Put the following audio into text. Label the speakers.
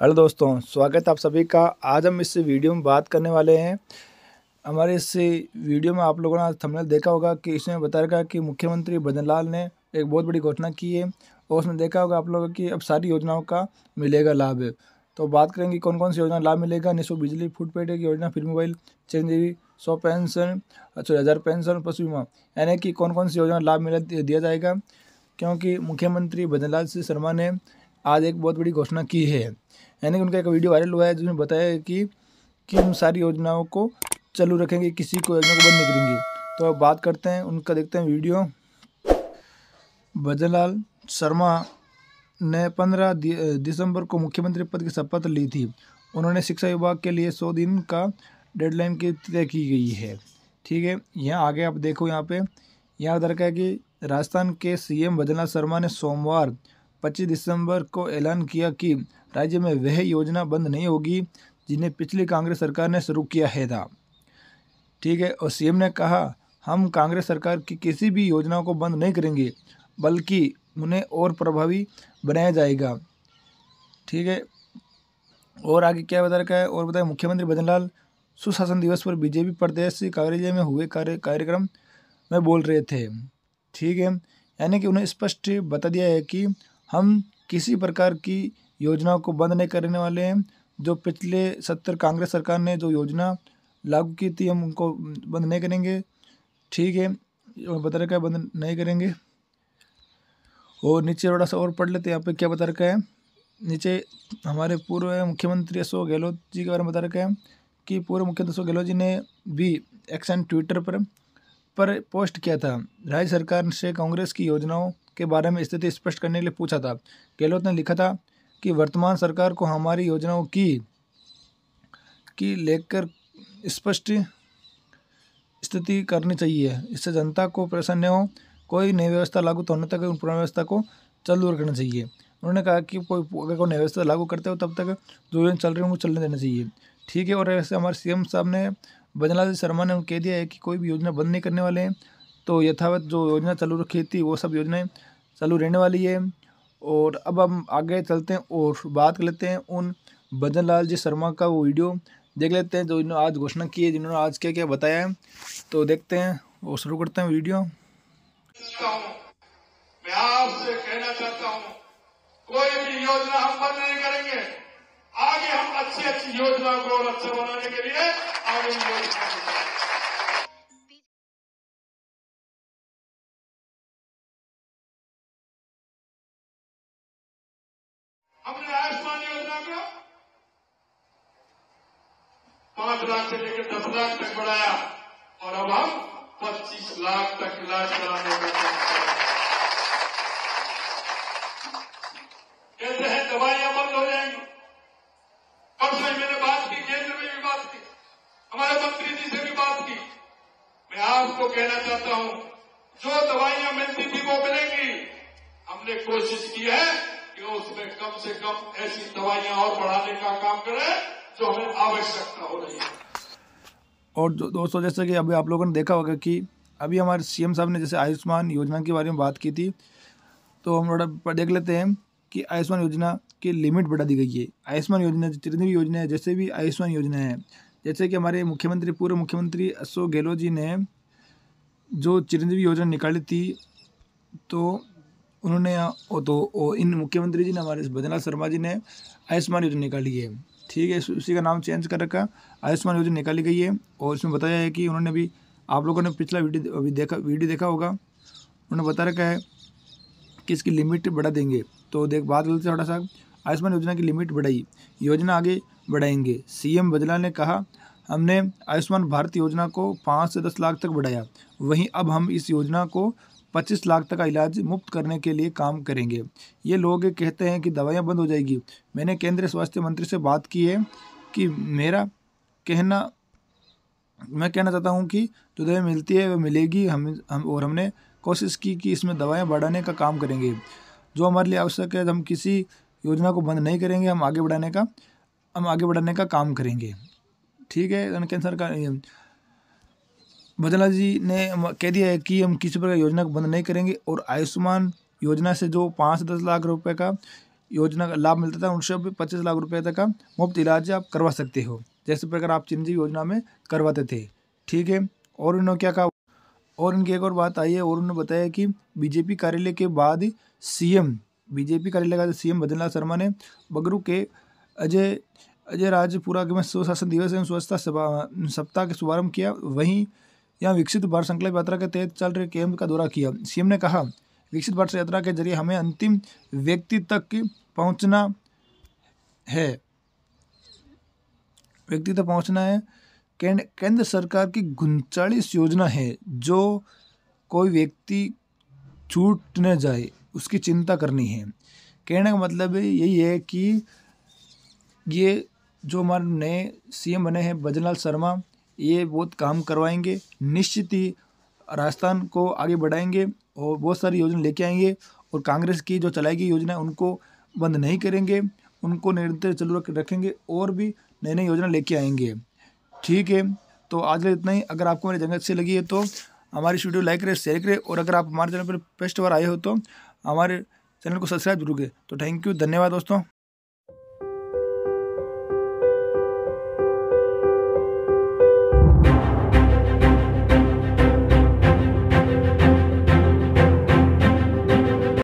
Speaker 1: hello दोस्तों स्वागत है आप सभी का आज हम इस वीडियो में बात करने वाले हैं हमारे इस वीडियो में आप लोगों ने थंबनेल देखा होगा कि इसमें बताएगा कि मुख्यमंत्री भजनलाल ने एक बहुत बड़ी घोषणा की है और उसमें देखा होगा आप लोगों की अब सारी योजनाओं का मिलेगा लाभ तो बात करेंगे कौन कौन सी योजना लाभ मिलेगा निःशुल्क बिजली फूड की योजना फिर मोबाइल चिरंजीवी सौ पेंशन अच्छा हज़ार पेंशन पशु बीमा यानी कि कौन कौन सी योजना लाभ मिला दिया जाएगा क्योंकि मुख्यमंत्री भजनलाल सिंह शर्मा ने आज एक बहुत बड़ी घोषणा की है यानी कि उनका एक वीडियो वायरल हुआ है जिसमें बताया है कि हम सारी योजनाओं को चालू रखेंगे किसी को योजना को बंद नहीं करेंगे तो अब बात करते हैं उनका देखते हैं वीडियो भजनलाल शर्मा ने पंद्रह दिसंबर को मुख्यमंत्री पद की शपथ ली थी उन्होंने शिक्षा विभाग के लिए सौ दिन का डेडलाइन की तय की गई है ठीक है यहाँ आगे आप देखो यहाँ पे यहाँ बता है कि राजस्थान के सीएम एम शर्मा ने सोमवार पच्चीस दिसंबर को ऐलान किया कि राज्य में वह योजना बंद नहीं होगी जिन्हें पिछली कांग्रेस सरकार ने शुरू किया है था ठीक है और सीएम ने कहा हम कांग्रेस सरकार की किसी भी योजनाओं को बंद नहीं करेंगे बल्कि उन्हें और प्रभावी बनाया जाएगा ठीक है और आगे क्या बता रखा है और बताए मुख्यमंत्री भजन सुशासन दिवस पर बीजेपी प्रदेश कार्यालय में हुए कार्य कार्यक्रम में बोल रहे थे ठीक है यानी कि उन्हें स्पष्ट बता दिया है कि हम किसी प्रकार की योजनाओं को बंद नहीं करने वाले हैं जो पिछले सत्तर कांग्रेस सरकार ने जो योजना लागू की थी हम उनको बंद नहीं करेंगे ठीक है बता रखा है बंद नहीं करेंगे और नीचे थोड़ा सा और पढ़ लेते हैं यहाँ पे क्या बता रखा है नीचे हमारे पूर्व मुख्यमंत्री अशोक गहलोत जी के बारे में बता रखा है कि पूर्व मुख्यमंत्री अशोक गहलोत जी ने भी एक्शन ट्विटर पर पर पोस्ट किया था राज्य सरकार से कांग्रेस की योजनाओं के बारे में स्थिति स्पष्ट करने के लिए पूछा था गहलोत ने लिखा था कि वर्तमान सरकार को हमारी योजनाओं की की लेकर स्पष्ट स्थिति करनी चाहिए इससे जनता को परेशान न हो कोई नई व्यवस्था लागू तो होने तक उन पुरानी व्यवस्था को चल दूर करना चाहिए उन्होंने कहा कि कोई अगर कोई नई व्यवस्था लागू करते हो तब तक जो योजना चल रही है उनको चलने देना चाहिए ठीक है और ऐसे हमारे सीएम साहब ने बजनलाल शर्मा ने कह दिया है कि कोई भी योजना बंद नहीं करने वाले हैं तो यथावत जो योजना चालू रखी थी वो सब योजनाएं चालू रहने वाली है और अब हम आगे चलते हैं और बात कर लेते हैं उन भजन लाल जी शर्मा का वो वीडियो देख लेते हैं जो इन्होंने आज घोषणा की है जिन्होंने आज क्या क्या बताया है तो देखते हैं और शुरू करते हैं वीडियो मैं आपसे कहना चाहता हूँ कोई भी योजना हम बंद नहीं करेंगे आगे हम अच्छी अच्छी को और अच्छा बनाने के लिए आगे योजना लाख से लेकर दस लाख तक बढ़ाया और अब हम पच्चीस लाख तक इलाज कराने का कहते हैं दवाइयां बंद हो जाएंगी परसों ही मैंने बात की केंद्र में भी बात की हमारे मंत्री जी से भी बात की मैं आपको कहना चाहता हूं जो दवाइयां मिलती थी वो मिलेंगी हमने कोशिश की है कि उसमें कम से कम ऐसी दवाइयां और बढ़ाने का काम करें जो हमें आवश्यकता हो रही है और दोस्तों जैसे कि अभी आप लोगों ने देखा होगा कि अभी हमारे सीएम साहब ने जैसे आयुष्मान योजना के बारे में बात की थी तो हम थोड़ा देख लेते हैं कि आयुष्मान योजना की लिमिट बढ़ा दी गई है आयुष्मान योजना जितनी भी योजना है जैसे भी आयुष्मान योजना है जैसे कि हमारे मुख्यमंत्री पूर्व मुख्यमंत्री अशोक गहलोत जी ने जो चिरंजीवी योजना निकाली थी तो उन्होंने तो इन मुख्यमंत्री जी ने हमारे भजनलाल शर्मा जी ने आयुष्मान योजना निकाली है ठीक है उसी का नाम चेंज कर रखा आयुष्मान योजना निकाली गई है और इसमें बताया है कि उन्होंने भी आप लोगों ने पिछला वीडियो अभी देखा वीडियो देखा होगा उन्होंने बता रखा है कि इसकी लिमिट बढ़ा देंगे तो देख बात करते थोड़ा सा आयुष्मान योजना की लिमिट बढ़ाई योजना आगे बढ़ाएंगे सी एम ने कहा हमने आयुष्मान भारत योजना को पाँच से दस लाख तक बढ़ाया वहीं अब हम इस योजना को पच्चीस लाख तक का इलाज मुफ्त करने के लिए काम करेंगे ये लोग कहते हैं कि दवाइयाँ बंद हो जाएगी मैंने केंद्रीय स्वास्थ्य मंत्री से बात की है कि मेरा कहना मैं कहना चाहता हूँ कि जो दवाई मिलती है वह मिलेगी हम हम और हमने कोशिश की कि इसमें दवाएं बढ़ाने का काम करेंगे जो हमारे लिए आवश्यक है हम किसी योजना को बंद नहीं करेंगे हम आगे बढ़ाने का हम आगे बढ़ाने का काम करेंगे ठीक है कैंसर का भजनलाल जी ने कह दिया है कि हम किसी प्रकार योजना को बंद नहीं करेंगे और आयुष्मान योजना से जो पाँच दस लाख रुपए का योजना का लाभ मिलता था उनसे भी पच्चीस लाख रुपए तक का मुफ्त इलाज आप करवा सकते हो जैसे प्रकार आप चिरंजीवी योजना में करवाते थे ठीक है और उन्होंने क्या कहा और इनकी एक और बात आई है और उन्होंने बताया कि बीजेपी कार्यालय के बाद सी बीजेपी कार्यालय का सी एम शर्मा ने बगरू के अजय अजय राजपुरा के में सुशासन दिवस एवं स्वच्छता सप्ताह का शुभारंभ किया वहीं यहाँ विकसित भारत संकल्प यात्रा के तहत चल रहे कैंप का दौरा किया सीएम ने कहा विकसित भारत यात्रा के जरिए हमें अंतिम व्यक्ति तक पहुँचना है व्यक्ति तक पहुँचना है केंद्र सरकार की उनचालीस योजना है जो कोई व्यक्ति छूट न जाए उसकी चिंता करनी है कहने का मतलब यही है कि ये जो हमारे नए सीएम बने हैं भजनलाल शर्मा ये बहुत काम करवाएंगे निश्चित ही राजस्थान को आगे बढ़ाएंगे और बहुत सारी योजना लेके आएंगे और कांग्रेस की जो चलाई गई योजना उनको बंद नहीं करेंगे उनको निरंतर चालू रखेंगे और भी नई नई योजना लेके आएंगे ठीक है तो आज के इतना ही अगर आपको मेरी जंगत अच्छी लगी है तो हमारी वीडियो लाइक करें शेयर करें और अगर आप हमारे चैनल पर फर्स्ट बार आए हो तो हमारे चैनल को सब्सक्राइब जरूर करें तो थैंक यू धन्यवाद दोस्तों